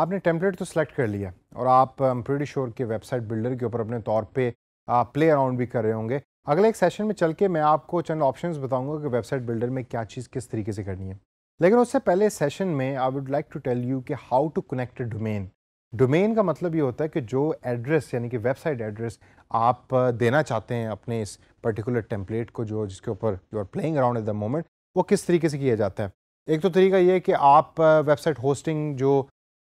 आपने टेम्पलेट तो सिलेक्ट कर लिया और आप प्रीटी श्योर के वेबसाइट बिल्डर के ऊपर अपने तौर पे प्ले अराउंड भी कर रहे होंगे अगले एक सेशन में चल के मैं आपको चंद ऑप्शंस बताऊंगा कि वेबसाइट बिल्डर में क्या चीज़ किस तरीके से करनी है लेकिन उससे पहले सेशन में I would like to tell you कि how to connect domain domain का मतलब ये होता है कि जो एड्रेस यानी कि वेबसाइट एड्रेस आप देना चाहते हैं अपने इस पर्टिकुलर टेम्पलेट को जो जिसके ऊपर you are playing around at the moment वो किस तरीके से किया जाता है एक तो तरीका ये है कि आप वेबसाइट होस्टिंग जो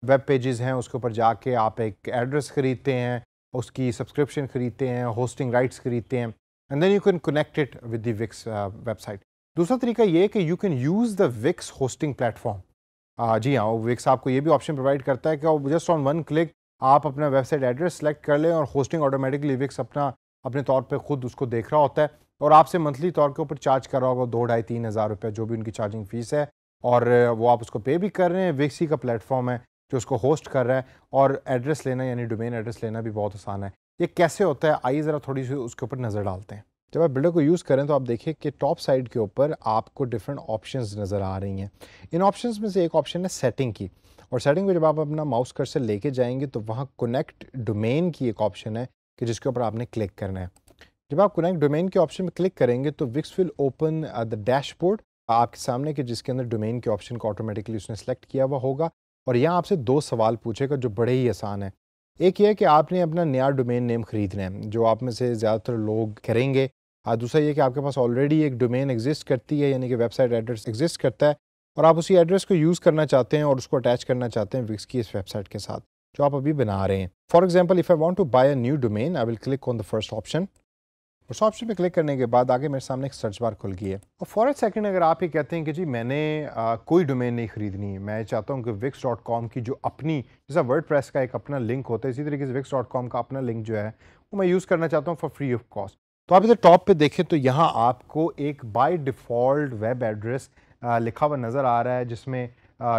वेब पेजेस हैं उसके ऊपर जाके आप एक एड्रेस ख़रीदते हैं उसकी सब्सक्रिप्शन ख़रीदते हैं होस्टिंग राइट्स ख़रीदते हैं and then you can connect it with the Wix website दूसरा तरीका ये है कि you can use the Wix hosting platform जी हाँ विक्स आपको ये भी ऑप्शन प्रोवाइड करता है कि जस्ट ऑन वन क्लिक आप अपना वेबसाइट एड्रेस सेलेक्ट कर लें और होस्टिंग ऑटोमेटिकली विक्स अपना अपने तौर पर खुद उसको देख रहा होता है और आपसे मंथली तौर के ऊपर चार्ज कर रहा होगा दो ढाई तीन हज़ार रुपये जो भी उनकी चार्जिंग फ़ीस है और वो आप उसको पे भी कर रहे हैं ही का प्लेटफॉर्म है जो उसको होस्ट कर रहा है और एड्रेस लेना यानी डोमेन एड्रेस लेना भी बहुत आसान है ये कैसे होता है आइए ज़रा थोड़ी सी उसके ऊपर नज़र डालते हैं जब आप बिल्डर को यूज़ करें तो आप देखिए कि टॉप साइड के ऊपर आपको डिफरेंट ऑप्शंस नज़र आ रही हैं इन ऑप्शंस में से एक ऑप्शन है सेटिंग की और सेटिंग में जब आप अपना माउस कर्सर लेके जाएंगे तो वहाँ कनेक्ट डोमेन की एक ऑप्शन है कि जिसके ऊपर आपने क्लिक करना है जब आप कनेक्ट डोमेन के ऑप्शन में क्लिक करेंगे तो Wix will open the dashboard आपके सामने कि जिसके अंदर डोमेन के ऑप्शन को ऑटोमेटिकली उसने सेलेक्ट किया हुआ होगा और यहाँ आपसे दो सवाल पूछेगा जो बड़े ही आसान है एक ये है कि आपने अपना नया डोमेन नेम ख़रीदना है जो आप में से ज़्यादातर लोग करेंगे और दूसरा ये कि आपके पास ऑलरेडी एक डोमेन एग्जिस्ट करती है यानी कि वेबसाइट एड्रेस एग्जिस्ट करता है और आप उसी एड्रेस को यूज़ करना चाहते हैं और उसको अटैच करना चाहते हैं विक्स की इस वेबसाइट के साथ जो आप अभी बना रहे हैं for example if I want to buy a new domain I will click on the first option उस ऑप्शन पे क्लिक करने के बाद आगे मेरे सामने एक सर्च बार खुल गई है और फॉर एक सेकेंड अगर आप ये कहते हैं कि जी मैंने आ, कोई डोमेन नहीं खरीदनी है मैं चाहता हूँ कि विक्स डॉट कॉम की जो अपनी जैसा वर्ड प्रेस का एक अपना लिंक होता है इसी तरीके से विक्स डॉट कॉम का अपना लिंक जो है वो मैं यूज़ करना चाहता हूँ फॉर फ्री ऑफ कॉस्ट तो आप इधर टॉप पर देखें तो यहाँ आपको एक बाई डिफ़ॉल्ट वेब एड्रेस लिखा हुआ नज़र आ रहा है जिसमें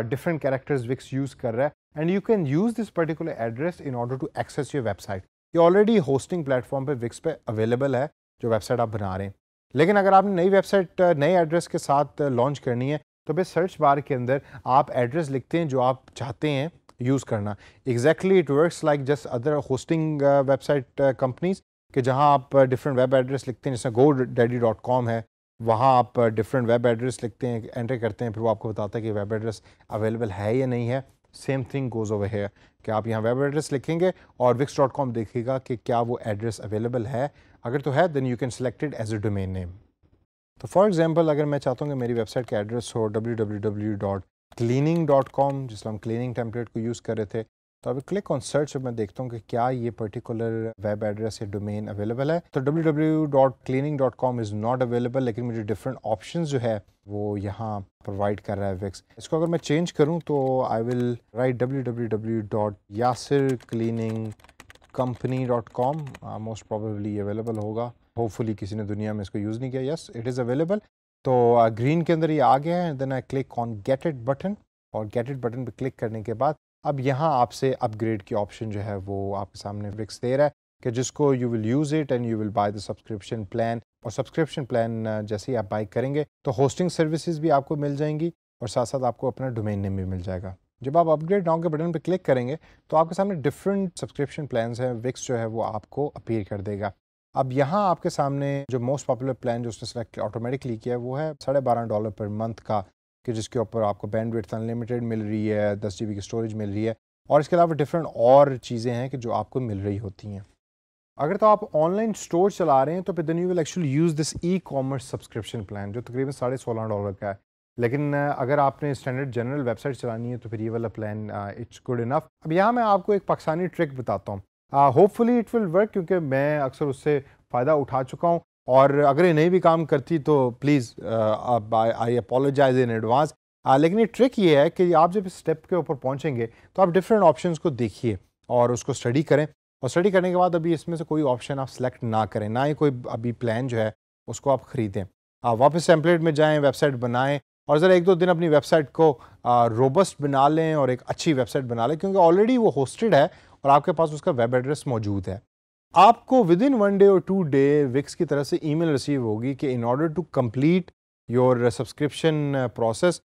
डिफरेंट कैरेक्टर्स विक्स यूज़ कर रहा है and you can use this particular address in order to access your website ये ऑलरेडी होस्टिंग प्लेटफॉर्म पे विक्स पे अवेलेबल है जो वेबसाइट आप बना रहे हैं लेकिन अगर आपने नई वेबसाइट नए एड्रेस के साथ लॉन्च करनी है तो भाई सर्च बार के अंदर आप एड्रेस लिखते हैं जो आप चाहते हैं यूज़ करना exactly it works like just other hosting website companies कि जहाँ आप डिफरेंट वेब एड्रेस लिखते हैं जैसे गो डैडी डॉट कॉम है वहाँ आप डिफरेंट वेब एड्रेस लिखते हैं एंटर करते हैं फिर वो आपको बताता है कि वेब एड्रेस अवेलेबल है या नहीं है सेम थिंग गोज़ ओवर है कि आप यहाँ वेब एड्रेस लिखेंगे और विक्स डॉट कॉम देखेगा कि क्या वो एड्रेस अवेलेबल है अगर तो है then you can select it as a domain name तो फॉर एग्जांपल अगर मैं चाहता हूँ कि मेरी वेबसाइट का एड्रेस हो www.cleaning.com जिसमें हम क्लीनिंग टेम्पलेट को यूज़ कर रहे थे तो अभी क्लिक ऑन सर्च पे मैं देखता हूँ कि क्या ये पर्टिकुलर वेब एड्रेस या डोमेन अवेलेबल है तो www.cleaning.com इज़ नॉट अवेलेबल लेकिन मुझे डिफरेंट ऑप्शन जो है वो यहाँ प्रोवाइड कर रहा है विक्स इसको अगर मैं चेंज करूँ तो I will write W W W dot Yasir cleaning company dot com most probably available होगा होपफुली किसी ने दुनिया में इसको यूज़ नहीं किया यस इट इज़ अवेलेबल तो ग्रीन uh, के अंदर ये आ गया है then I click on get it button और गेट इट बटन पर क्लिक करने के बाद अब यहाँ आपसे अपग्रेड की ऑप्शन जो है वो आपके सामने विक्स दे रहा है कि जिसको you will use it and you will buy the subscription plan और सब्सक्रिप्शन प्लान uh, जैसे ही आप बाई करेंगे तो होस्टिंग सर्विसेज भी आपको मिल जाएंगी और साथ साथ आपको अपना डोमेन नेम भी मिल जाएगा जब आप अपग्रेड नाउ के बटन पर क्लिक करेंगे तो आपके सामने डिफरेंट सब्सक्रिप्शन प्लान हैं विक्स जो है वो आपको अपीयर कर देगा अब यहाँ आपके सामने जो मोस्ट पॉपुलर प्लान जो उसने सेलेक्ट ऑटोमेटिकली किया है वो है साढ़े बारह डॉलर पर मंथ का कि जिसके ऊपर आपको बैंडविड्थ अनलिमिटेड मिल रही है दस जी की स्टोरेज मिल रही है और इसके अलावा डिफरेंट और चीज़ें हैं कि जो आपको मिल रही होती हैं अगर तो आप ऑनलाइन स्टोर चला रहे हैं तो फिर then you will actually use this e commerce subscription plan जो तकरीबन साढ़े सोलह डॉलर का है लेकिन अगर आपने स्टैंडर्ड जनरल वेबसाइट चलानी है तो फिर ये वाला प्लान इट्स गुड इनफ अब यहाँ मैं आपको एक पाकिस्तानी ट्रिक बताता हूँ होपफुली इट विल वर्क क्योंकि मैं अक्सर उससे फ़ायदा उठा चुका हूँ और अगर ये नहीं भी काम करती तो please I apologise in advance लेकिन ये ट्रिक ये है कि आप जब स्टेप के ऊपर पहुँचेंगे तो आप डिफरेंट ऑप्शन को देखिए और उसको स्टडी करें और स्टडी करने के बाद अभी इसमें से कोई ऑप्शन आप सेलेक्ट ना करें ना ही कोई अभी प्लान जो है उसको आप ख़रीदें आप वापस टेम्पलेट में जाएं वेबसाइट बनाएं और ज़रा एक दो दिन अपनी वेबसाइट को रोबस्ट बना लें और एक अच्छी वेबसाइट बना लें क्योंकि ऑलरेडी वो होस्टेड है और आपके पास उसका वेब एड्रेस मौजूद है आपको विद इन वन डे और टू डे विक्स की तरफ से ईमेल रिसीव होगी कि in order to complete your subscription process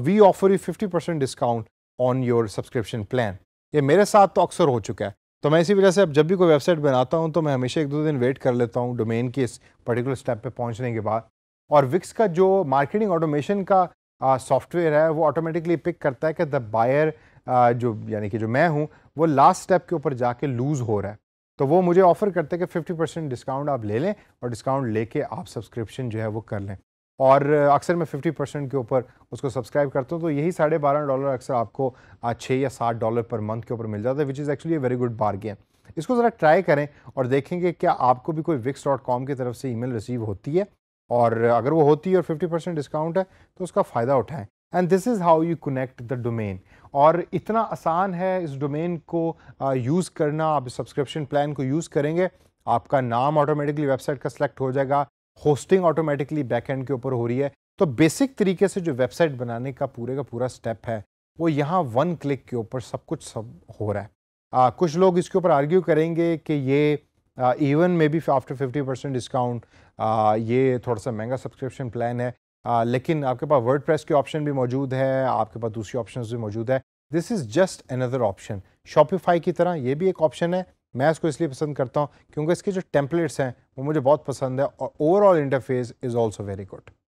we offer you fifty percent discount on your subscription plan ये मेरे साथ तो अक्सर हो चुका है तो मैं इसी वजह से अब जब भी कोई वेबसाइट बनाता हूँ तो मैं हमेशा एक दो दिन वेट कर लेता हूँ डोमेन के इस पर्टिकुलर स्टेप पर पहुँचने के बाद और विक्स का जो मार्केटिंग ऑटोमेशन का सॉफ्टवेयर है वो ऑटोमेटिकली पिक करता है कि द बायर जो यानी कि जो मैं हूँ वो लास्ट स्टेप के ऊपर जाके लूज़ हो रहा है तो वो मुझे ऑफ़र करते हैं कि 50 परसेंट डिस्काउंट आप ले लें और डिस्काउंट लेके आप सब्सक्रिप्शन जो है वो कर लें और अक्सर मैं 50 परसेंट के ऊपर उसको सब्सक्राइब करता हूँ तो यही साढ़े बारह डॉलर अक्सर आपको छः या सात डॉलर पर मंथ के ऊपर मिल जाता है which is actually a very good bargain इसको ज़रा ट्राई करें और देखेंगे क्या आपको भी कोई विक्स डॉट कॉम की तरफ से ईमेल रिसीव होती है और अगर वो होती है और 50 परसेंट डिस्काउंट है तो उसका फ़ायदा उठाएं and this is how you connect the domain और इतना आसान है इस डोमेन को यूज़ करना आप सब्सक्रिप्शन प्लान को यूज़ करेंगे आपका नाम ऑटोमेटिकली वेबसाइट का सिलेक्ट हो जाएगा होस्टिंग ऑटोमेटिकली बैकहेंड के ऊपर हो रही है तो बेसिक तरीके से जो वेबसाइट बनाने का पूरे का पूरा स्टेप है वो यहाँ वन क्लिक के ऊपर सब कुछ सब हो रहा है आ, कुछ लोग इसके ऊपर आर्ग्यू करेंगे कि ये even maybe after fifty percent discount ये थोड़ा सा महंगा सब्सक्रिप्शन प्लान है uh, लेकिन आपके पास वर्ड प्रेस के ऑप्शन भी मौजूद है आपके पास दूसरी ऑप्शन भी मौजूद है this is just another option Shopify की तरह ये भी एक ऑप्शन है मैं इसको इसलिए पसंद करता हूँ क्योंकि इसके जो टेम्पलेट्स हैं वो मुझे बहुत पसंद है और overall interface is also very good